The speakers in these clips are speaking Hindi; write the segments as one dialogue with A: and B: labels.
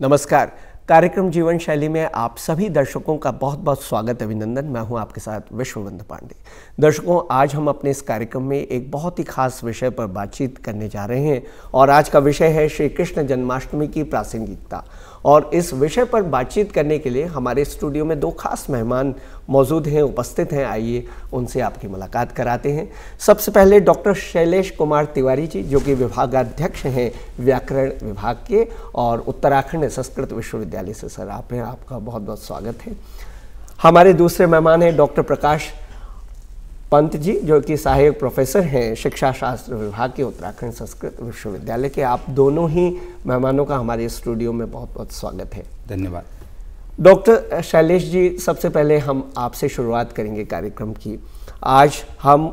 A: नमस्कार कार्यक्रम जीवन शैली में आप सभी दर्शकों का बहुत बहुत स्वागत अभिनंदन मैं हूं आपके साथ विश्ववंद पांडे दर्शकों आज हम अपने इस कार्यक्रम में एक बहुत ही खास विषय पर बातचीत करने जा रहे हैं और आज का विषय है श्री कृष्ण जन्माष्टमी की प्रासंगिकता और इस विषय पर बातचीत करने के लिए हमारे स्टूडियो में दो खास मेहमान मौजूद हैं उपस्थित हैं आइए उनसे आपकी मुलाकात कराते हैं सबसे पहले डॉक्टर शैलेश कुमार तिवारी जी जो कि विभागाध्यक्ष हैं व्याकरण विभाग के और उत्तराखंड संस्कृत विश्वविद्यालय से सर आप हैं आपका बहुत बहुत स्वागत है हमारे दूसरे मेहमान हैं डॉक्टर प्रकाश पंत जी जो कि सहायक प्रोफेसर हैं शिक्षा शास्त्र विभाग के उत्तराखंड संस्कृत विश्वविद्यालय के आप दोनों ही मेहमानों का हमारे स्टूडियो में बहुत बहुत स्वागत है धन्यवाद डॉक्टर शैलेश जी सबसे पहले हम आपसे शुरुआत करेंगे कार्यक्रम की आज हम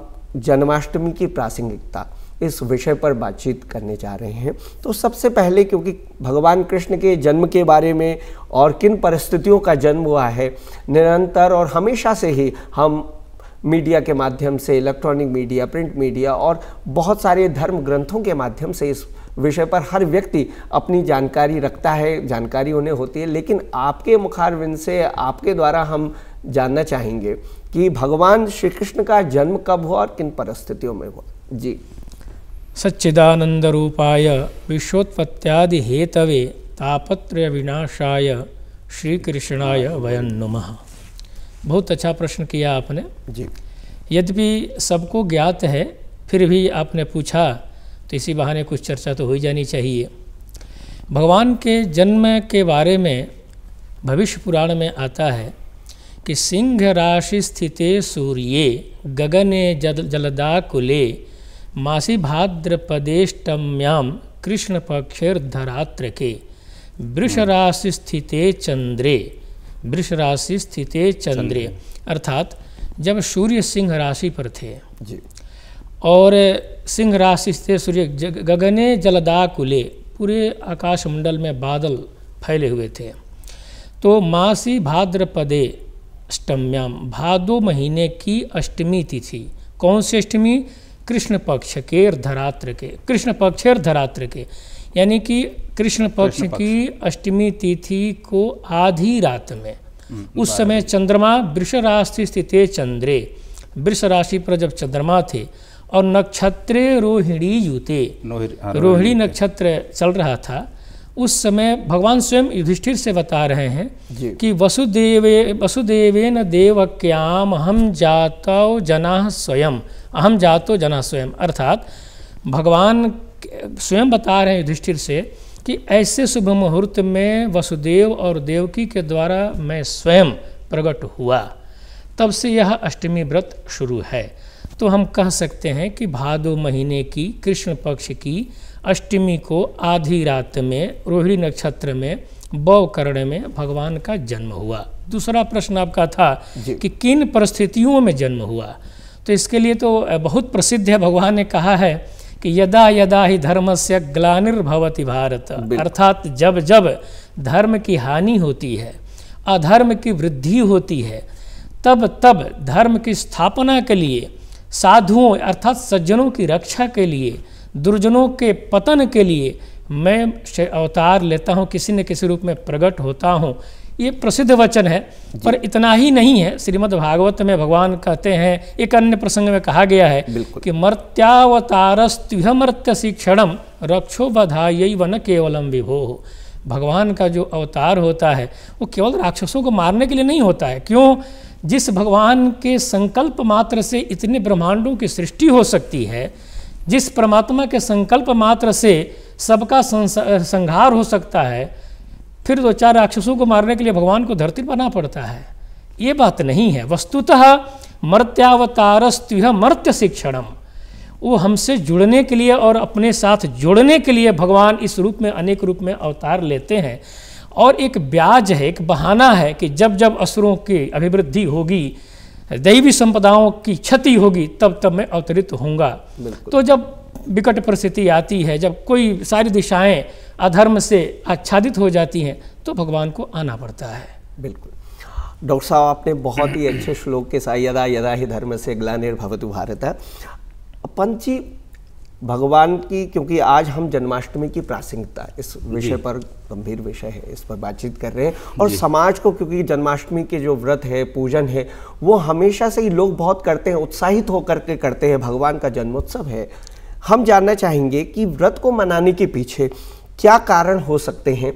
A: जन्माष्टमी की प्रासंगिकता इस विषय पर बातचीत करने जा रहे हैं तो सबसे पहले क्योंकि भगवान कृष्ण के जन्म के बारे में और किन परिस्थितियों का जन्म हुआ है निरंतर और हमेशा से ही हम मीडिया के माध्यम से इलेक्ट्रॉनिक मीडिया प्रिंट मीडिया और बहुत सारे धर्म ग्रंथों के माध्यम से इस विषय पर हर व्यक्ति अपनी जानकारी रखता है जानकारी उन्हें होती है लेकिन आपके मुखारविंद से आपके द्वारा हम जानना चाहेंगे कि भगवान श्री कृष्ण का जन्म कब हुआ और किन परिस्थितियों में हुआ जी
B: सच्चिदानंद रूपाय विश्वोत्पत्त्यादि हेतवे तापत्रय विनाशाय श्री कृष्णाय वयन नुम बहुत अच्छा प्रश्न किया आपने जी यद्यपि सबको ज्ञात है फिर भी आपने पूछा तो इसी बहाने कुछ चर्चा तो हो ही जानी चाहिए भगवान के जन्म के बारे में भविष्य पुराण में आता है कि सिंह राशि स्थिते सूर्ये गगने जल जलदाकुले मासी भाद्रपदेष्टम्याम कृष्ण धरात्र के वृष राशि स्थिते चंद्रे वृष राशि स्थिते चंद्रे अर्थात जब सूर्य सिंह राशि पर थे जी। और सिंह राशि से सूर्य गगने जलदा कुले पूरे आकाशमंडल में बादल फैले हुए थे तो मासी भाद्रपदे अष्टम्याम भादो महीने की अष्टमी तिथि कौन सी अष्टमी कृष्ण पक्ष के धरात्र के कृष्ण पक्ष धरात्र के यानी कि कृष्ण पक्ष की अष्टमी तिथि को आधी रात में हम्म, उस समय चंद्रमा वृष राशि स्थित चंद्रे वृष राशि पर जब चंद्रमा थे और नक्षत्रे रोहिणी युते हाँ, रोहिणी नक्षत्र चल रहा था उस समय भगवान स्वयं युधिष्ठिर से बता रहे हैं कि वसुदेवे वसुदेवेन देवक्याम अहम जातो जना स्वयं अहम जातो जना स्वयं अर्थात भगवान स्वयं बता रहे हैं युधिष्ठिर से कि ऐसे शुभ मुहूर्त में वसुदेव और देवकी के द्वारा मैं स्वयं प्रकट हुआ तब से यह अष्टमी व्रत शुरू है तो हम कह सकते हैं कि भादो महीने की कृष्ण पक्ष की अष्टमी को आधी रात में रोहिणी नक्षत्र में बौ में भगवान का जन्म हुआ दूसरा प्रश्न आपका था कि किन परिस्थितियों में जन्म हुआ तो इसके लिए तो बहुत प्रसिद्ध है भगवान ने कहा है कि यदा यदा ही धर्म से ग्लानिर्भवती भारत अर्थात जब जब धर्म की हानि होती है अधर्म की वृद्धि होती है तब तब धर्म की स्थापना के लिए साधुओं अर्थात सज्जनों की रक्षा के लिए दुर्जनों के पतन के लिए मैं अवतार लेता हूँ किसी न किसी रूप में प्रकट होता हूँ ये प्रसिद्ध वचन है पर इतना ही नहीं है श्रीमद् भागवत में भगवान कहते हैं एक अन्य प्रसंग में कहा गया है कि मर्त्यावतारस्तमर्त्य शिक्षण शिक्षणम रक्षो बधाई वन केवलम विभो भगवान का जो अवतार होता है वो केवल राक्षसों को मारने के लिए नहीं होता है क्यों जिस भगवान के संकल्प मात्र से इतने ब्रह्मांडों की सृष्टि हो सकती है जिस परमात्मा के संकल्प मात्र से सबका संहार हो सकता है फिर दो चार राक्षसों को मारने के लिए भगवान को धरती पर पड़ता है ये बात नहीं है वस्तुतः मर्त्यावतारस्त्युह मर्त्य शिक्षणम वो हमसे जुड़ने के लिए और अपने साथ जोड़ने के लिए भगवान इस रूप में अनेक रूप में अवतार लेते हैं और एक ब्याज है एक बहाना है कि जब जब असुरों की अभिवृद्धि होगी दैवी संपदाओं की क्षति होगी तब तब मैं अवतरित होऊंगा तो जब विकट परिस्थिति आती है जब कोई सारी दिशाएं अधर्म से आच्छादित हो जाती हैं तो भगवान को आना पड़ता है
A: बिल्कुल डॉक्टर साहब आपने बहुत ही अच्छे श्लोक के साथ यदा यदा ही धर्म से ग्ला भारत पंची भगवान की क्योंकि आज हम जन्माष्टमी की प्रासंगिकता इस विषय पर गंभीर विषय है इस पर बातचीत कर रहे हैं और समाज को क्योंकि जन्माष्टमी के जो व्रत है पूजन है वो हमेशा से ही लोग बहुत करते हैं उत्साहित होकर के करते हैं भगवान का जन्मोत्सव है हम जानना चाहेंगे कि व्रत को मनाने के पीछे क्या कारण हो सकते हैं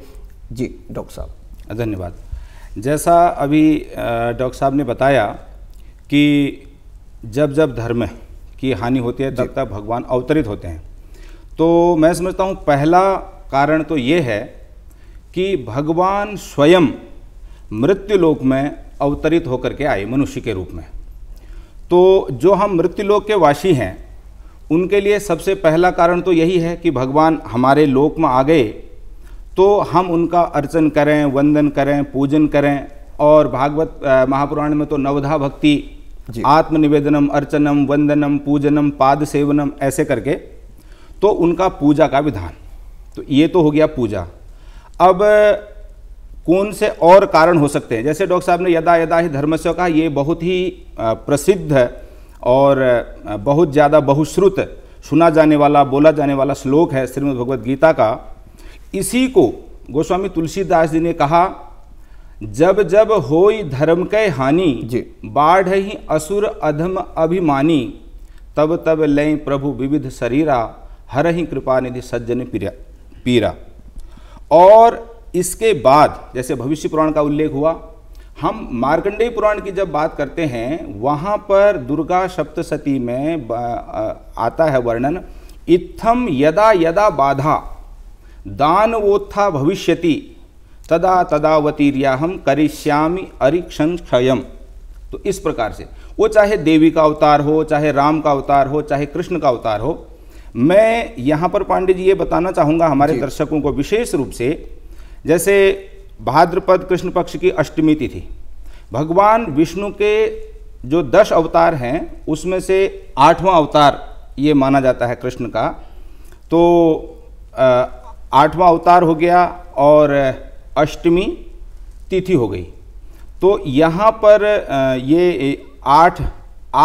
A: जी डॉक्टर साहब धन्यवाद
C: जैसा अभी डॉक्टर साहब ने बताया कि जब जब धर्म है की हानि होती है तब तक भगवान अवतरित होते हैं तो मैं समझता हूँ पहला कारण तो ये है कि भगवान स्वयं मृत्यु लोक में अवतरित होकर के आए मनुष्य के रूप में तो जो हम मृत्यु लोक के वासी हैं उनके लिए सबसे पहला कारण तो यही है कि भगवान हमारे लोक में आ गए तो हम उनका अर्चन करें वंदन करें पूजन करें और भागवत महापुराण में तो नवधा भक्ति आत्मनिवेदनम अर्चनम वंदनम पूजनम पाद सेवनम ऐसे करके तो उनका पूजा का विधान तो ये तो हो गया पूजा अब कौन से और कारण हो सकते हैं जैसे डॉक्टर साहब ने यदा यदा ही धर्मस्व कहा ये बहुत ही प्रसिद्ध और बहुत ज़्यादा बहुश्रुत सुना जाने वाला बोला जाने वाला श्लोक है श्रीमद् भगवद गीता का इसी को गोस्वामी तुलसीदास जी ने कहा जब जब होई धर्म के हानि बाढ़ ही असुर अधम अभिमानी तब तब लय प्रभु विविध शरीरा हर ही कृपा निधि सज्जन पीरा और इसके बाद जैसे भविष्य पुराण का उल्लेख हुआ हम मार्कंडेय पुराण की जब बात करते हैं वहाँ पर दुर्गा सप्तशती में आता है वर्णन इत्थम यदा यदा बाधा दानवोत्था भविष्यति तदा हम करिष्यामि अरिक्षण क्षयम तो इस प्रकार से वो चाहे देवी का अवतार हो चाहे राम का अवतार हो चाहे कृष्ण का अवतार हो मैं यहाँ पर पांडे जी ये बताना चाहूँगा हमारे दर्शकों को विशेष रूप से जैसे भाद्रपद कृष्ण पक्ष की अष्टमी तिथि भगवान विष्णु के जो दस अवतार हैं उसमें से आठवां अवतार ये माना जाता है कृष्ण का तो आठवां अवतार हो गया और अष्टमी तिथि हो गई तो यहाँ पर ये आठ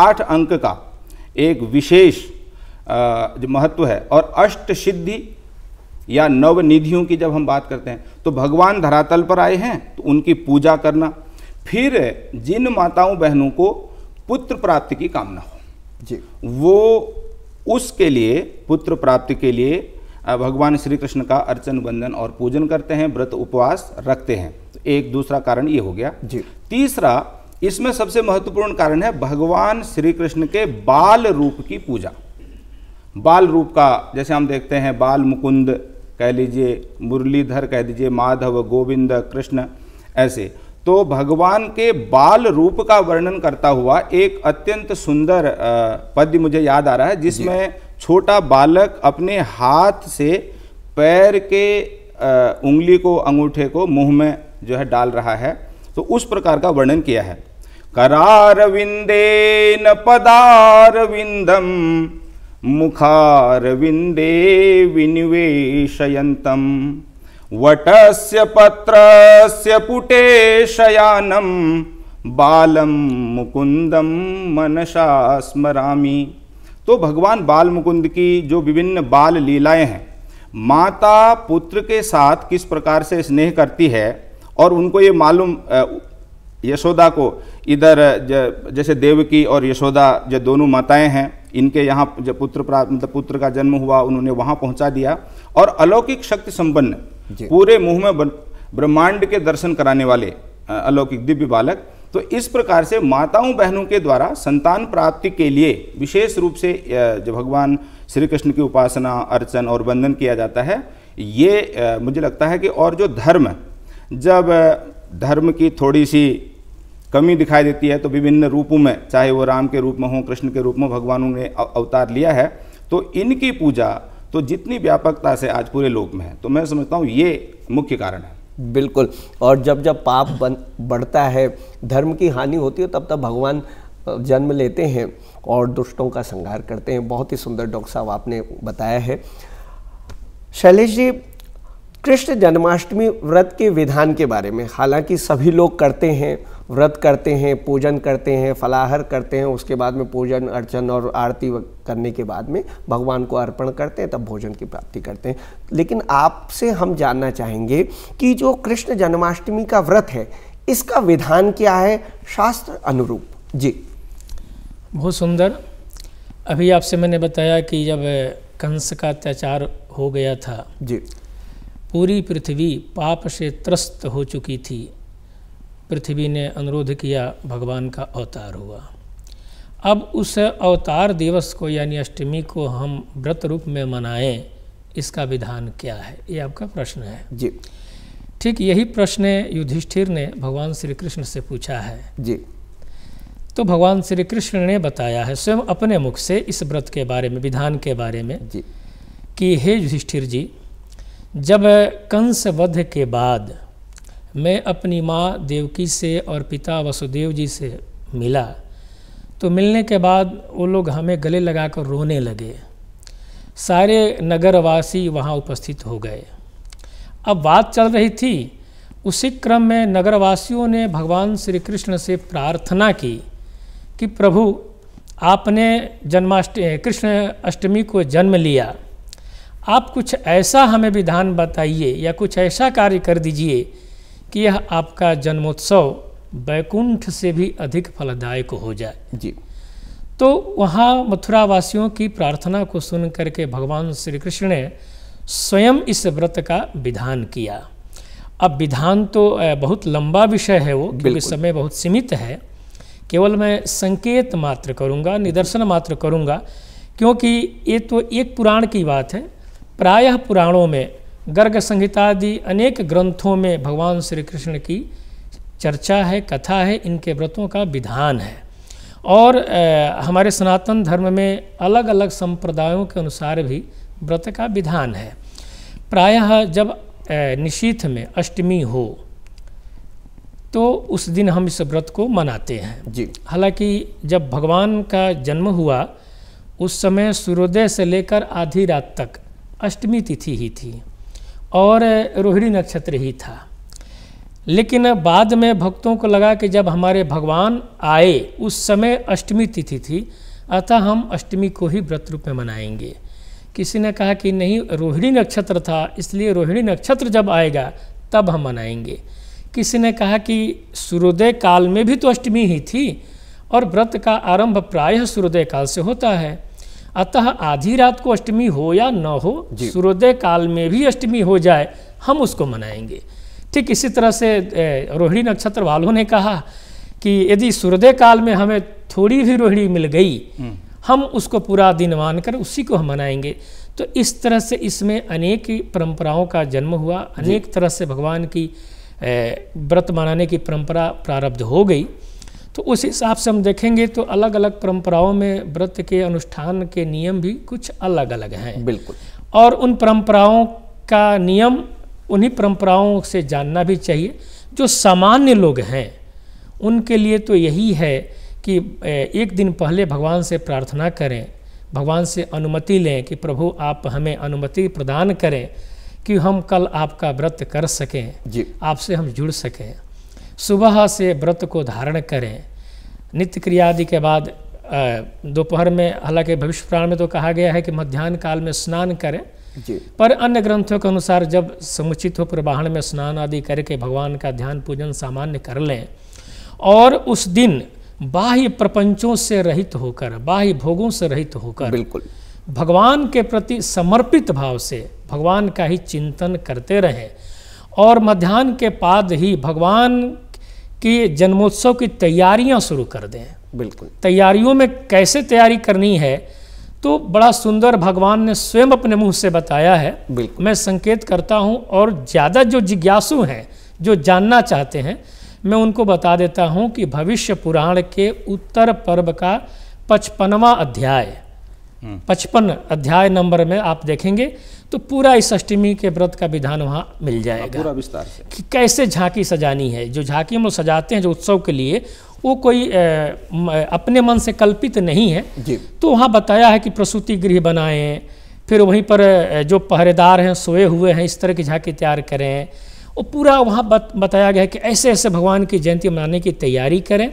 C: आठ अंक का एक विशेष महत्व है और अष्ट सिद्धि या नवनिधियों की जब हम बात करते हैं तो भगवान धरातल पर आए हैं तो उनकी पूजा करना फिर जिन माताओं बहनों को पुत्र प्राप्ति की कामना हो जी वो उसके लिए पुत्र प्राप्ति के लिए भगवान श्री कृष्ण का अर्चन वंदन और पूजन करते हैं व्रत उपवास रखते हैं तो एक दूसरा कारण ये हो गया जी तीसरा इसमें सबसे महत्वपूर्ण कारण है भगवान श्री कृष्ण के बाल रूप की पूजा बाल रूप का जैसे हम देखते हैं बाल मुकुंद कह लीजिए मुरलीधर कह दीजिए माधव गोविंद कृष्ण ऐसे तो भगवान के बाल रूप का वर्णन करता हुआ एक अत्यंत सुंदर पद्य मुझे याद आ रहा है जिसमें छोटा बालक अपने हाथ से पैर के उंगली को अंगूठे को मुंह में जो है डाल रहा है तो उस प्रकार का वर्णन किया है करारविंदे न पदारविंदम मुखारविंदे विनिवेशयंतम वटस्य पत्रस्य पुटे शयानम बालम मुकुंदम मनसा स्मरामी तो भगवान बाल मुकुंद की जो विभिन्न बाल लीलाएं हैं माता पुत्र के साथ किस प्रकार से स्नेह करती है और उनको ये मालूम यशोदा को इधर जैसे देवकी और यशोदा जो दोनों माताएं हैं इनके यहाँ जब पुत्र प्राप्त मतलब पुत्र का जन्म हुआ उन्होंने वहाँ पहुँचा दिया और अलौकिक शक्ति संपन्न पूरे मुँह में ब्रह्मांड के दर्शन कराने वाले अलौकिक दिव्य बालक तो इस प्रकार से माताओं बहनों के द्वारा संतान प्राप्ति के लिए विशेष रूप से जो भगवान श्री कृष्ण की उपासना अर्चन और वंदन किया जाता है ये मुझे लगता है कि और जो धर्म जब धर्म की थोड़ी सी कमी दिखाई देती है तो विभिन्न रूपों में चाहे वो राम के रूप में हो कृष्ण के रूप में भगवानों ने अवतार लिया है तो इनकी पूजा तो जितनी व्यापकता से आज
A: पूरे लोक में है तो मैं समझता हूँ ये मुख्य कारण है बिल्कुल और जब जब पाप बन बढ़ता है धर्म की हानि होती है तब तब भगवान जन्म लेते हैं और दुष्टों का संहार करते हैं बहुत ही सुंदर डॉक्टर साहब आपने बताया है शैलेश जी कृष्ण जन्माष्टमी व्रत के विधान के बारे में हालांकि सभी लोग करते हैं व्रत करते हैं पूजन करते हैं फलाहार करते हैं उसके बाद में पूजन अर्चन और आरती करने के बाद में भगवान को अर्पण करते हैं तब भोजन की प्राप्ति करते हैं लेकिन आपसे हम जानना चाहेंगे कि जो कृष्ण जन्माष्टमी का व्रत है इसका विधान क्या है शास्त्र अनुरूप जी
B: बहुत सुंदर अभी आपसे मैंने बताया कि जब कंस का अत्याचार हो गया था जी पूरी पृथ्वी पाप से त्रस्त हो चुकी थी पृथ्वी ने अनुरोध किया भगवान का अवतार हुआ अब उस अवतार दिवस को यानी अष्टमी को हम व्रत रूप में मनाएं इसका विधान क्या है ये आपका प्रश्न है जी ठीक यही प्रश्न युधिष्ठिर ने भगवान श्री कृष्ण से पूछा है जी तो भगवान श्री कृष्ण ने बताया है स्वयं अपने मुख से इस व्रत के बारे में विधान के बारे में जी कि हे युधिष्ठिर जी जब कंस वध के बाद मैं अपनी माँ देवकी से और पिता वसुदेव जी से मिला तो मिलने के बाद वो लोग हमें गले लगाकर रोने लगे सारे नगरवासी वहाँ उपस्थित हो गए अब बात चल रही थी उसी क्रम में नगरवासियों ने भगवान श्री कृष्ण से प्रार्थना की कि प्रभु आपने जन्माष्टमी कृष्ण अष्टमी को जन्म लिया आप कुछ ऐसा हमें विधान बताइए या कुछ ऐसा कार्य कर दीजिए कि यह आपका जन्मोत्सव बैकुंठ से भी अधिक फलदायक हो जाए जी तो वहाँ मथुरा वासियों की प्रार्थना को सुन करके भगवान श्री कृष्ण ने स्वयं इस व्रत का विधान किया अब विधान तो बहुत लंबा विषय है वो क्योंकि समय बहुत सीमित है केवल मैं संकेत मात्र करूँगा निदर्शन मात्र करूँगा क्योंकि ये तो एक पुराण की बात है प्रायः पुराणों में गर्ग संहितादि अनेक ग्रंथों में भगवान श्री कृष्ण की चर्चा है कथा है इनके व्रतों का विधान है और आ, हमारे सनातन धर्म में अलग अलग संप्रदायों के अनुसार भी व्रत का विधान है प्रायः जब निशीथ में अष्टमी हो तो उस दिन हम इस व्रत को मनाते हैं जी हालांकि जब भगवान का जन्म हुआ उस समय सूर्योदय से लेकर आधी रात तक अष्टमी तिथि ही थी और रोहिणी नक्षत्र ही था लेकिन बाद में भक्तों को लगा कि जब हमारे भगवान आए उस समय अष्टमी तिथि थी अतः हम अष्टमी को ही व्रत रूप में मनाएंगे किसी ने कहा कि नहीं रोहिणी नक्षत्र था इसलिए रोहिणी नक्षत्र जब आएगा तब हम मनाएंगे किसी ने कहा कि सूर्योदय काल में भी तो अष्टमी ही थी और व्रत का आरंभ प्रायः सूर्योदय काल से होता है अतः आधी रात को अष्टमी हो या न हो सूर्योदय काल में भी अष्टमी हो जाए हम उसको मनाएंगे ठीक इसी तरह से रोहिणी नक्षत्र वालों ने कहा कि यदि सूर्योदय काल में हमें थोड़ी भी रोहिणी मिल गई हम्म। हम उसको पूरा दिन मानकर उसी को हम मनाएंगे तो इस तरह से इसमें अनेक परंपराओं का जन्म हुआ अनेक तरह से भगवान की व्रत मनाने की परंपरा प्रारब्ध हो गई तो उस हिसाब से हम देखेंगे तो अलग अलग परंपराओं में व्रत के अनुष्ठान के नियम भी कुछ अलग अलग हैं बिल्कुल और उन परंपराओं का नियम उन्हीं परंपराओं से जानना भी चाहिए जो सामान्य लोग हैं उनके लिए तो यही है कि एक दिन पहले भगवान से प्रार्थना करें भगवान से अनुमति लें कि प्रभु आप हमें अनुमति प्रदान करें कि हम कल आपका व्रत कर सकें आपसे हम जुड़ सकें सुबह से व्रत को धारण करें नित्य क्रिया आदि के बाद दोपहर में हालांकि भविष्य प्राण में तो कहा गया है कि मध्यान्ह काल में स्नान करें जी। पर अन्य ग्रंथों के अनुसार जब समुचित हो प्रवाहन में स्नान आदि करके भगवान का ध्यान पूजन सामान्य कर लें और उस दिन बाह्य प्रपंचों से रहित होकर बाह्य भोगों से रहित होकर बिल्कुल भगवान के प्रति समर्पित भाव से भगवान का ही चिंतन करते रहें और मध्यान्ह के बाद ही भगवान की जन्मोत्सव की तैयारियां शुरू कर दें बिल्कुल तैयारियों में कैसे तैयारी करनी है तो बड़ा सुंदर भगवान ने स्वयं अपने मुंह से बताया है बिल्कुल मैं संकेत करता हूं और ज़्यादा जो जिज्ञासु हैं जो जानना चाहते हैं मैं उनको बता देता हूं कि भविष्य पुराण के उत्तर पर्व का पचपनवा अध्याय पचपन अध्याय नंबर में आप देखेंगे तो पूरा इस अष्टमी के व्रत का विधान वहाँ मिल हाँ, जाएगा पूरा विस्तार से कि कैसे झांकी सजानी है जो झांकी हम लोग सजाते हैं जो उत्सव के लिए वो कोई ए, अपने मन से कल्पित नहीं है तो वहाँ बताया है कि प्रसूति गृह बनाएं फिर वहीं पर जो पहरेदार हैं सोए हुए हैं इस तरह की झांकी तैयार करें वो पूरा वहाँ बत, बताया गया है कि ऐसे ऐसे भगवान की जयंती मनाने की तैयारी करें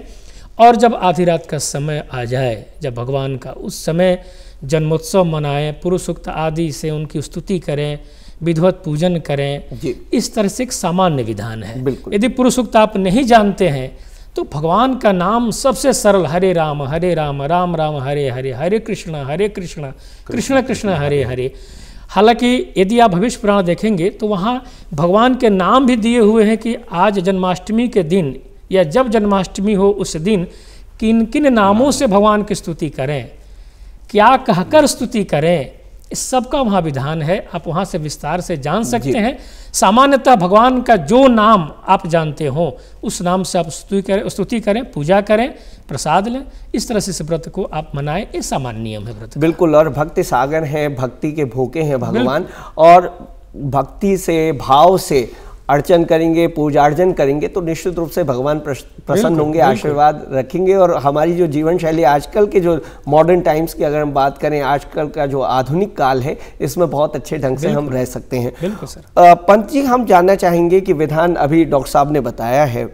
B: और जब आधी रात का समय आ जाए जब भगवान का उस समय जन्मोत्सव मनाएं पुरुषोक्त आदि से उनकी स्तुति करें विधवत पूजन करें इस तरह से एक सामान्य विधान है यदि पुरुषोक्त आप नहीं जानते हैं तो भगवान का नाम सबसे सरल हरे राम हरे राम राम राम हरे हरे हरे कृष्ण हरे कृष्ण कृष्ण कृष्ण हरे हरे हालांकि यदि आप भविष्य पुराण देखेंगे तो वहाँ भगवान के नाम भी दिए हुए हैं कि आज जन्माष्टमी के दिन या जब जन्माष्टमी हो उस दिन किन किन नामों से भगवान की स्तुति करें क्या कहकर स्तुति करें इस सब का वहाँ विधान है आप वहाँ से विस्तार से जान सकते हैं सामान्यतः भगवान का जो नाम आप जानते हो उस नाम से आप स्तुति करें स्तुति करें पूजा करें प्रसाद लें इस तरह से इस व्रत को आप मनाएं ये सामान्य नियम है व्रत
A: बिल्कुल और भक्ति सागर हैं भक्ति के भोके हैं भगवान और भक्ति से भाव से अर्चन करेंगे पूजा अर्चन करेंगे तो निश्चित रूप से भगवान प्रसन्न होंगे आशीर्वाद रखेंगे और हमारी जो जीवन शैली आजकल के जो मॉडर्न टाइम्स की अगर हम बात करें आजकल का जो आधुनिक काल है इसमें बहुत अच्छे ढंग से हम रह सकते हैं पंत जी हम जानना चाहेंगे कि विधान अभी डॉक्टर साहब ने बताया है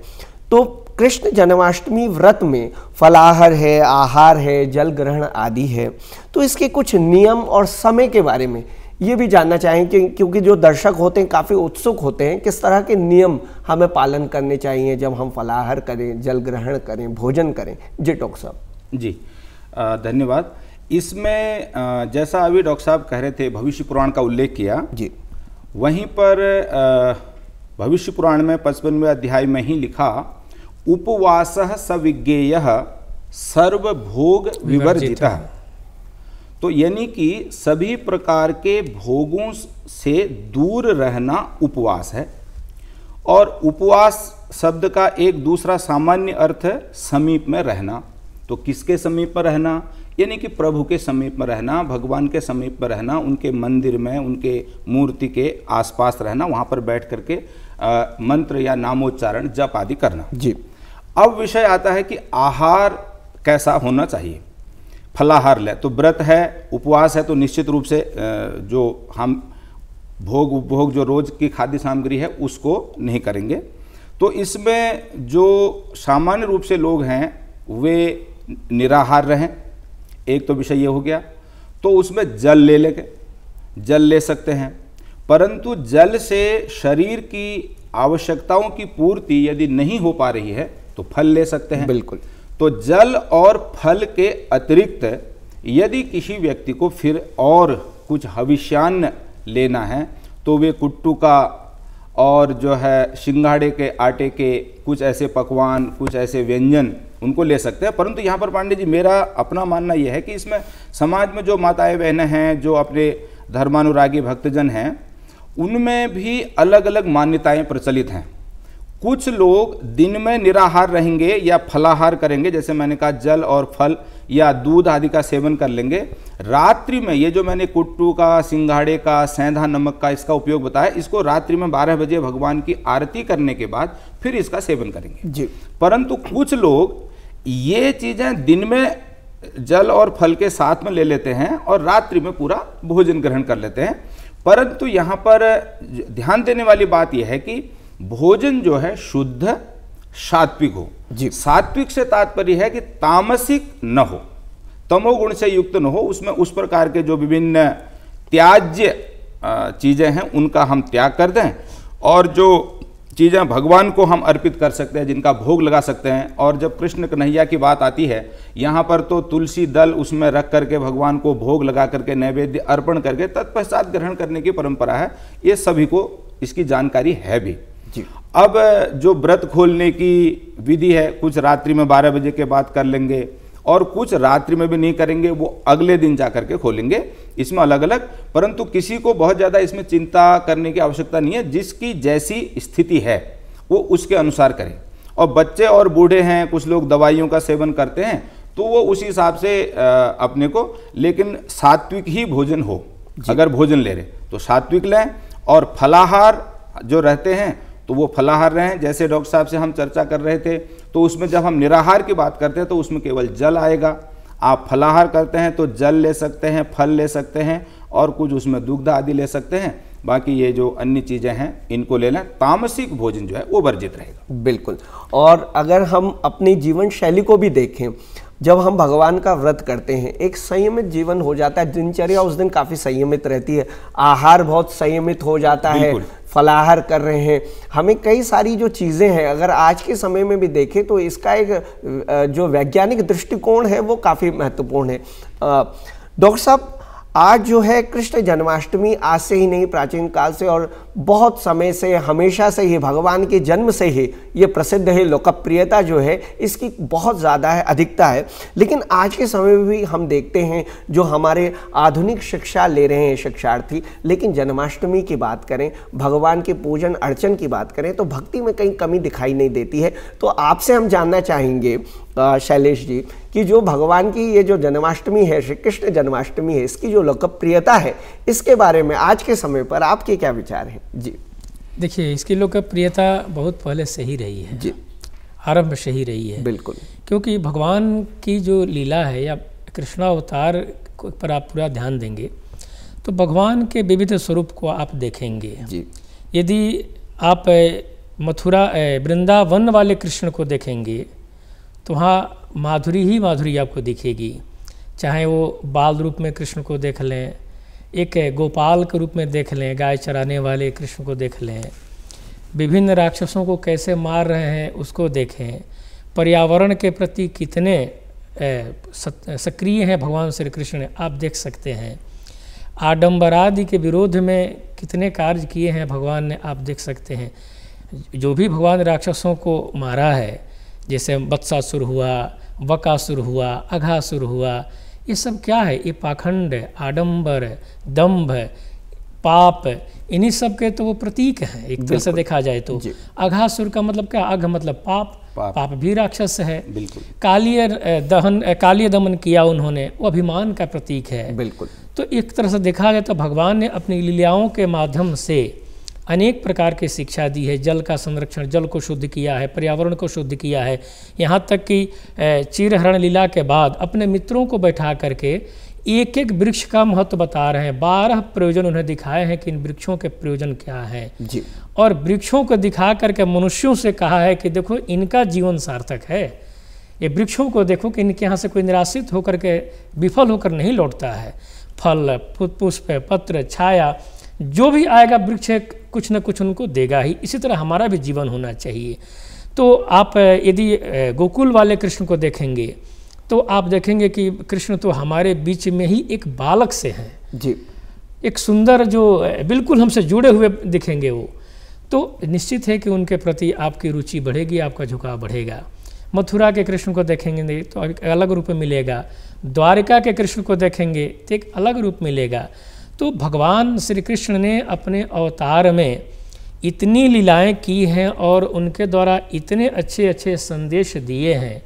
A: तो कृष्ण जन्माष्टमी व्रत में फलाहार है आहार है जल ग्रहण आदि है तो इसके कुछ नियम और समय के बारे में ये भी जानना चाहेंगे क्योंकि जो दर्शक होते हैं काफ़ी उत्सुक होते हैं किस तरह के नियम हमें पालन करने चाहिए जब हम फलाहार करें जल ग्रहण करें भोजन करें जी डॉक्टर साहब जी धन्यवाद
C: इसमें जैसा अभी डॉक्टर साहब कह रहे थे भविष्य पुराण का उल्लेख किया जी वहीं पर भविष्य पुराण में पचपनवे अध्याय में ही लिखा उपवास सविज्ञेय सर्वभोग विवर्जित तो यानी कि सभी प्रकार के भोगों से दूर रहना उपवास है और उपवास शब्द का एक दूसरा सामान्य अर्थ है समीप में रहना तो किसके समीप में रहना यानी कि प्रभु के समीप में रहना भगवान के समीप में रहना उनके मंदिर में उनके मूर्ति के आसपास रहना वहाँ पर बैठ करके आ, मंत्र या नामोच्चारण जप आदि करना जी अब विषय आता है कि आहार कैसा होना चाहिए फलाहार लें तो व्रत है उपवास है तो निश्चित रूप से जो हम भोग उपभोग जो रोज की खाद्य सामग्री है उसको नहीं करेंगे तो इसमें जो सामान्य रूप से लोग हैं वे निराहार रहें एक तो विषय ये हो गया तो उसमें जल ले लेंगे जल ले सकते हैं परंतु जल से शरीर की आवश्यकताओं की पूर्ति यदि नहीं हो पा रही है तो फल ले सकते हैं बिल्कुल तो जल और फल के अतिरिक्त यदि किसी व्यक्ति को फिर और कुछ हविष्यान्न लेना है तो वे कुट्टू का और जो है सिंघाड़े के आटे के कुछ ऐसे पकवान कुछ ऐसे व्यंजन उनको ले सकते हैं परंतु यहाँ पर पांडे जी मेरा अपना मानना यह है कि इसमें समाज में जो माताएं बहनें हैं जो अपने धर्मानुरागी भक्तजन हैं उनमें भी अलग अलग मान्यताएं प्रचलित हैं कुछ लोग दिन में निराहार रहेंगे या फलाहार करेंगे जैसे मैंने कहा जल और फल या दूध आदि का सेवन कर लेंगे रात्रि में ये जो मैंने कुट्टू का सिंघाड़े का सैंधा नमक का इसका उपयोग बताया इसको रात्रि में 12 बजे भगवान की आरती करने के बाद फिर इसका सेवन करेंगे जी परंतु कुछ लोग ये चीज़ें दिन में जल और फल के साथ में ले लेते हैं और रात्रि में पूरा भोजन ग्रहण कर लेते हैं परंतु यहाँ पर ध्यान देने वाली बात यह है कि भोजन जो है शुद्ध सात्विक हो जी सात्विक से तात्पर्य है कि तामसिक न हो तमोगुण से युक्त न हो उसमें उस प्रकार के जो विभिन्न त्याज्य चीज़ें हैं उनका हम त्याग कर दें और जो चीज़ें भगवान को हम अर्पित कर सकते हैं जिनका भोग लगा सकते हैं और जब कृष्ण कन्हैया की बात आती है यहाँ पर तो तुलसी दल उसमें रख करके भगवान को भोग लगा करके नैवेद्य अर्पण करके तत्पश्चात ग्रहण करने की परंपरा है ये सभी को इसकी जानकारी है भी अब जो व्रत खोलने की विधि है कुछ रात्रि में बारह बजे के बाद कर लेंगे और कुछ रात्रि में भी नहीं करेंगे वो अगले दिन जा करके खोलेंगे इसमें अलग अलग परंतु किसी को बहुत ज़्यादा इसमें चिंता करने की आवश्यकता नहीं है जिसकी जैसी स्थिति है वो उसके अनुसार करें और बच्चे और बूढ़े हैं कुछ लोग दवाइयों का सेवन करते हैं तो वो उसी हिसाब से अपने को लेकिन सात्विक ही भोजन हो अगर भोजन ले रहे तो सात्विक लें और फलाहार जो रहते हैं तो वो फलाहार रहें जैसे डॉक्टर साहब से हम चर्चा कर रहे थे तो उसमें जब हम निराहार की बात करते हैं तो उसमें केवल जल आएगा आप फलाहार करते हैं तो जल ले सकते हैं फल ले सकते हैं और कुछ उसमें दुग्ध आदि ले सकते हैं बाकी ये जो
A: अन्य चीज़ें हैं इनको ले लें तामसिक भोजन जो है वो वर्जित रहेगा बिल्कुल और अगर हम अपनी जीवन शैली को भी देखें जब हम भगवान का व्रत करते हैं एक संयमित जीवन हो जाता है दिनचर्या उस दिन काफ़ी संयमित रहती है आहार बहुत संयमित हो जाता है फलाहार कर रहे हैं हमें कई सारी जो चीज़ें हैं अगर आज के समय में भी देखें तो इसका एक जो वैज्ञानिक दृष्टिकोण है वो काफ़ी महत्वपूर्ण है डॉक्टर साहब आज जो है कृष्ण जन्माष्टमी आज से ही नहीं प्राचीन काल से और बहुत समय से हमेशा से ही भगवान के जन्म से ही ये प्रसिद्ध है लोकप्रियता जो है इसकी बहुत ज़्यादा है अधिकता है लेकिन आज के समय में भी हम देखते हैं जो हमारे आधुनिक शिक्षा ले रहे हैं शिक्षार्थी लेकिन जन्माष्टमी की बात करें भगवान के पूजन अर्चन की बात करें तो भक्ति में कहीं कमी दिखाई नहीं देती है तो आपसे हम जानना चाहेंगे शैलेश जी कि जो भगवान की ये जो जन्माष्टमी है श्री कृष्ण जन्माष्टमी है इसकी जो लोकप्रियता है इसके बारे में आज के समय पर आपके क्या विचार
B: हैं जी देखिए इसकी लोकप्रियता बहुत पहले से ही रही है जी आरंभ से ही रही है बिल्कुल क्योंकि भगवान की जो लीला है या कृष्णावतार पर आप पूरा ध्यान देंगे तो भगवान के विविध स्वरूप को आप देखेंगे जी यदि आप मथुरा वृंदावन वाले कृष्ण को देखेंगे तो वहाँ माधुरी ही माधुरी आपको दिखेगी चाहे वो बाल रूप में कृष्ण को देख लें एक गोपाल के रूप में देख लें गाय चराने वाले कृष्ण को देख लें विभिन्न राक्षसों को कैसे मार रहे हैं उसको देखें पर्यावरण के प्रति कितने सक्रिय हैं भगवान श्री कृष्ण आप देख सकते हैं आडम्बरादि के विरोध में कितने कार्य किए हैं भगवान ने आप देख सकते हैं जो भी भगवान राक्षसों को मारा है जैसे बत्सासुर हुआ वकासुर हुआ अघासुर हुआ ये सब क्या है ये पाखंड आडंबर दम्भ पाप इन्हीं सब के तो वो प्रतीक हैं एक तरह से देखा जाए तो अघासुर का मतलब क्या अघ मतलब पाप पाप, पाप भी राक्षस है कालिय दहन कालिय दमन किया उन्होंने वो अभिमान का प्रतीक है बिल्कुल तो एक तरह से देखा जाए तो भगवान ने अपनी लीलाओं के माध्यम से अनेक प्रकार की शिक्षा दी है जल का संरक्षण जल को शुद्ध किया है पर्यावरण को शुद्ध किया है यहाँ तक कि चिरहरण लीला के बाद अपने मित्रों को बैठा करके एक एक वृक्ष का महत्व बता रहे हैं बारह प्रयोजन उन्हें दिखाए हैं कि इन वृक्षों के प्रयोजन क्या है जी। और वृक्षों को दिखा करके मनुष्यों से कहा है कि देखो इनका जीवन सार्थक है ये वृक्षों को देखो कि इनके यहाँ से कोई निराश्रित होकर के विफल होकर नहीं लौटता है फल पुष्प पत्र छाया जो भी आएगा वृक्ष कुछ ना कुछ उनको देगा ही इसी तरह हमारा भी जीवन होना चाहिए तो आप यदि गोकुल वाले कृष्ण को देखेंगे तो आप देखेंगे कि कृष्ण तो हमारे बीच में ही एक बालक से हैं जी एक सुंदर जो बिल्कुल हमसे जुड़े हुए दिखेंगे वो तो निश्चित है कि उनके प्रति आपकी रुचि बढ़ेगी आपका झुकाव बढ़ेगा मथुरा के कृष्ण को देखेंगे तो एक अलग रूप मिलेगा द्वारिका के कृष्ण को देखेंगे तो एक अलग रूप मिलेगा तो भगवान श्री कृष्ण ने अपने अवतार में इतनी लीलाएं की हैं और उनके द्वारा इतने अच्छे अच्छे संदेश दिए हैं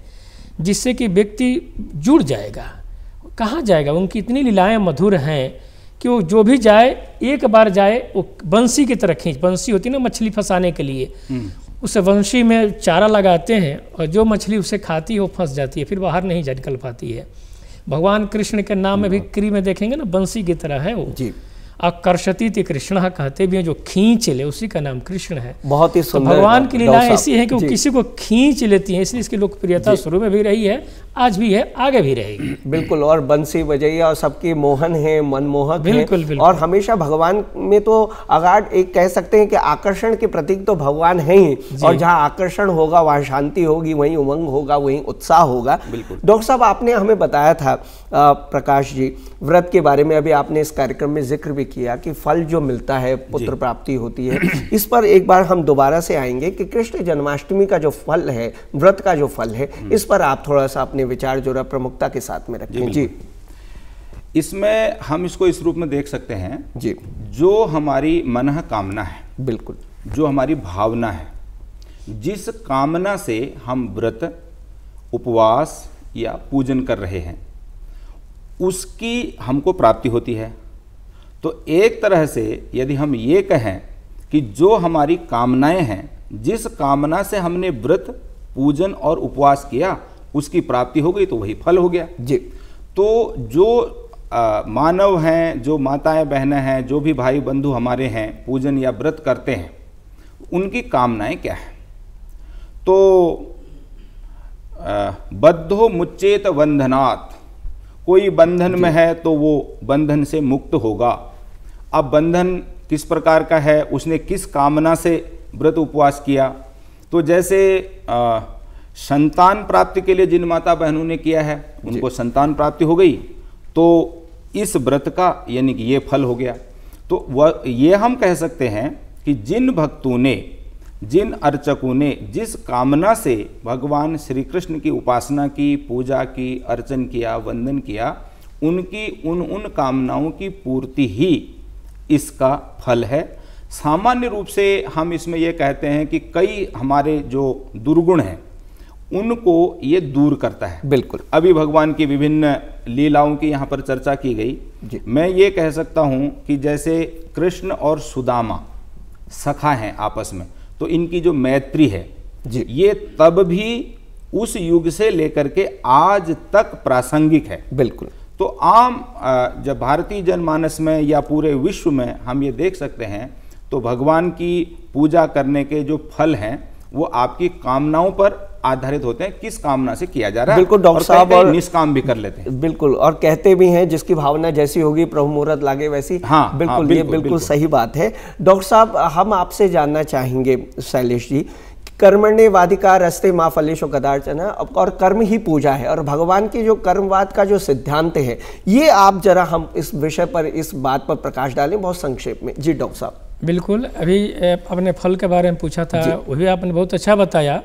B: जिससे कि व्यक्ति जुड़ जाएगा कहाँ जाएगा उनकी इतनी लीलाएं मधुर हैं कि वो जो भी जाए एक बार जाए वो बंसी की तरह खींच बंसी होती है ना मछली फंसाने के लिए हम्म। उस वंशी में चारा लगाते हैं और जो मछली उसे खाती है वो फंस जाती है फिर बाहर नहीं जा निकल पाती है भगवान कृष्ण के नाम में भी क्री में देखेंगे ना बंसी की तरह है वो जी आकर्षती थी कृष्ण कहते भी हैं जो खींच ले उसी का नाम कृष्ण है बहुत ही तो सुंदर तो भगवान की लीला ऐसी है कि वो किसी को खींच लेती है इसलिए इसकी लोकप्रियता शुरू में भी रही है आज भी है आगे भी रहेगी बिल्कुल और बंसी बजैया
A: और सबके मोहन है मनमोहक बिल्कुल, बिल्कुल और हमेशा भगवान में तो अगाड एक कह सकते हैं कि आकर्षण के प्रतीक तो भगवान है ही और जहाँ आकर्षण होगा वहाँ शांति होगी वहीं उमंग होगा वहीं उत्साह होगा बिल्कुल डॉक्टर साहब आपने हमें बताया था प्रकाश जी व्रत के बारे में अभी आपने इस कार्यक्रम में जिक्र भी किया कि फल जो मिलता है पुत्र प्राप्ति होती है इस पर एक बार हम दोबारा से आएंगे कि कृष्ण जन्माष्टमी का जो फल है व्रत का जो फल है हम्म। इस पर आप थोड़ा सा अपने विचार जो प्रमुखता के साथ में रखें जी
C: इसमें हम इसको इस रूप में देख सकते हैं जी जो हमारी मन कामना है बिल्कुल जो हमारी भावना है जिस कामना से हम व्रत उपवास या पूजन कर रहे हैं उसकी हमको प्राप्ति होती है तो एक तरह से यदि हम ये कहें कि जो हमारी कामनाएं हैं जिस कामना से हमने व्रत पूजन और उपवास किया उसकी प्राप्ति हो गई तो वही फल हो गया जी तो जो आ, मानव हैं जो माताएं बहनें हैं जो भी भाई बंधु हमारे हैं पूजन या व्रत करते हैं उनकी कामनाएं क्या हैं तो बद्धो मुच्चेत बंधनात् कोई बंधन में है तो वो बंधन से मुक्त होगा अब बंधन किस प्रकार का है उसने किस कामना से व्रत उपवास किया तो जैसे आ, संतान प्राप्ति के लिए जिन माता बहनों ने किया है उनको संतान प्राप्ति हो गई तो इस व्रत का यानी कि ये फल हो गया तो वह ये हम कह सकते हैं कि जिन भक्तों ने जिन अर्चकों ने जिस कामना से भगवान श्री कृष्ण की उपासना की पूजा की अर्चन किया वंदन किया उनकी उन उन कामनाओं की पूर्ति ही इसका फल है सामान्य रूप से हम इसमें यह कहते हैं कि कई हमारे जो दुर्गुण हैं उनको ये दूर करता है बिल्कुल अभी भगवान की विभिन्न लीलाओं की यहाँ पर चर्चा की गई मैं ये कह सकता हूँ कि जैसे कृष्ण और सुदामा सखा हैं आपस में तो इनकी जो मैत्री है जी ये तब भी उस युग से लेकर के आज तक प्रासंगिक है बिल्कुल तो आम जब भारतीय जनमानस में या पूरे विश्व में हम ये देख सकते हैं तो भगवान की पूजा करने के जो फल हैं वो आपकी कामनाओं पर आधारित होते हैं किस कामना से किया जा रहा है बिल्कुल डॉक्टर साहब और,
A: निष्काम भी कर लेते हैं बिल्कुल और कहते भी हैं जिसकी भावना जैसी होगी प्रभु मुहूर्त लागे वैसी हाँ बिल्कुल, हाँ, बिल्कुल ये बिल्कुल, बिल्कुल सही बात है डॉक्टर साहब हम आपसे जानना चाहेंगे शैलेश जी कर्मण्य वादिका रस्ते माँ फलेश कदार्चना और कर्म ही पूजा है और भगवान की जो कर्मवाद का जो सिद्धांत है ये आप जरा हम इस विषय पर इस बात पर प्रकाश डालें बहुत संक्षेप में जी डॉक्टर साहब
B: बिल्कुल अभी आपने फल के बारे में पूछा था वही आपने बहुत अच्छा बताया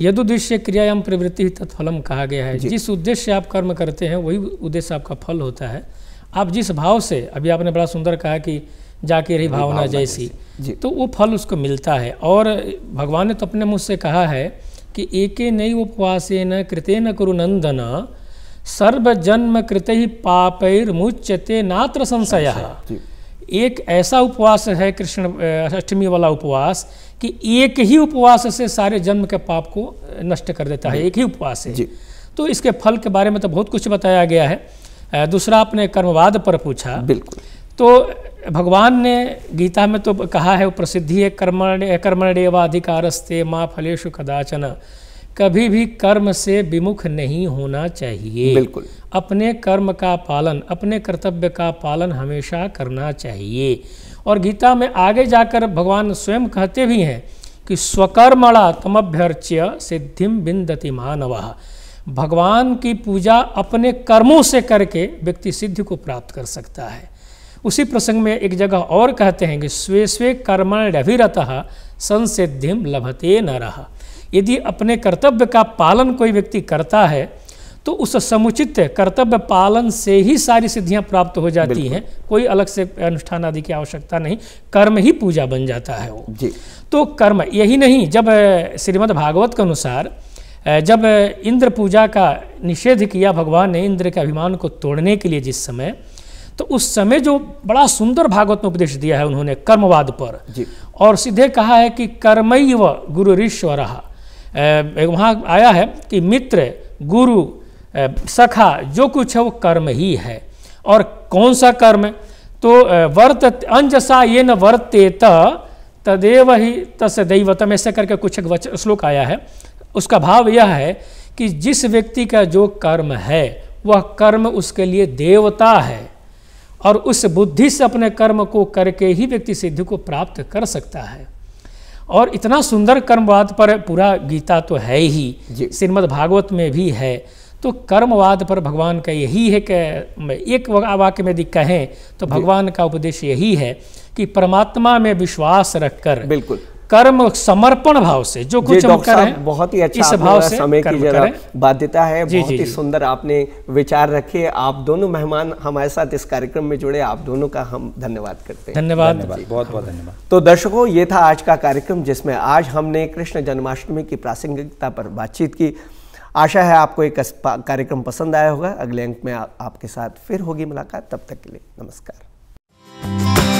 B: यदुद्देश्य क्रियायाम प्रवृत्ति तत्फलम कहा गया है जिस उद्देश्य से आप कर्म करते हैं वही उद्देश्य आपका फल होता है आप जिस भाव से अभी आपने बड़ा सुंदर कहा कि जाके रही भावना, जैसी, तो वो फल उसको मिलता है और भगवान ने तो अपने मुझसे कहा है कि एके नई उपवासे न कृते न सर्व जन्म कृत ही मुच्यते नात्र संशय एक ऐसा उपवास है कृष्ण अष्टमी वाला उपवास कि एक ही उपवास से सारे जन्म के पाप को नष्ट कर देता है एक ही उपवास से तो इसके फल के बारे में तो बहुत कुछ बताया गया है दूसरा आपने कर्मवाद पर पूछा बिल्कुल तो भगवान ने गीता में तो कहा है प्रसिद्धि है कर्मण्य कर्मण्यवाधिकारस्ते माँ फलेशु कदाचन कभी भी कर्म से विमुख नहीं होना चाहिए बिल्कुल अपने कर्म का पालन अपने कर्तव्य का पालन हमेशा करना चाहिए और गीता में आगे जाकर भगवान स्वयं कहते भी हैं कि स्वकर्मणा तमभ्यर्च्य सिद्धिम बिंदति मानव भगवान की पूजा अपने कर्मों से करके व्यक्ति सिद्धि को प्राप्त कर सकता है उसी प्रसंग में एक जगह और कहते हैं कि स्वे स्वे कर्मण्यभिरतः संसिद्धिम लभते न रहा यदि अपने कर्तव्य का पालन कोई व्यक्ति करता है तो उस समुचित कर्तव्य पालन से ही सारी सिद्धियां प्राप्त हो जाती हैं कोई अलग से अनुष्ठान आदि की आवश्यकता नहीं कर्म ही पूजा बन जाता है वो जी। तो कर्म यही नहीं जब श्रीमद् भागवत के अनुसार जब इंद्र पूजा का निषेध किया भगवान ने इंद्र के अभिमान को तोड़ने के लिए जिस समय तो उस समय जो बड़ा सुंदर भागवत में उपदेश दिया है उन्होंने कर्मवाद पर और सीधे कहा है कि कर्मैव गुरु ऋश्वर वहाँ आया है कि मित्र गुरु सखा जो कुछ है वो कर्म ही है और कौन सा कर्म तो वर्त अंजसा ये न वर्ते तदेव ही तस दैवतम ऐसे करके कुछ एक श्लोक आया है उसका भाव यह है कि जिस व्यक्ति का जो कर्म है वह कर्म उसके लिए देवता है और उस बुद्धि से अपने कर्म को करके ही व्यक्ति सिद्धि को प्राप्त कर सकता है और इतना सुंदर कर्मवाद पर पूरा गीता तो है ही श्रीमद भागवत में भी है तो कर्मवाद पर भगवान का यही है कि एक वाक्य में यदि कहें तो भगवान का उपदेश यही है कि परमात्मा में विश्वास रखकर बिल्कुल कर्म समर्पण भाव से जो कुछ हम हैं बहुत ही अच्छा इस भाव से
A: समय की जरा बाध्यता है जी, बहुत ही सुंदर आपने विचार रखे आप दोनों मेहमान हमारे साथ इस कार्यक्रम में जुड़े आप दोनों का हम धन्यवाद करते हैं धन्यवाद बहुत बहुत धन्यवाद तो दर्शकों ये था आज का कार्यक्रम जिसमें आज हमने कृष्ण जन्माष्टमी की प्रासंगिकता पर बातचीत की आशा है आपको एक कार्यक्रम पसंद आया होगा अगले अंक में आपके साथ फिर होगी मुलाकात तब तक के लिए नमस्कार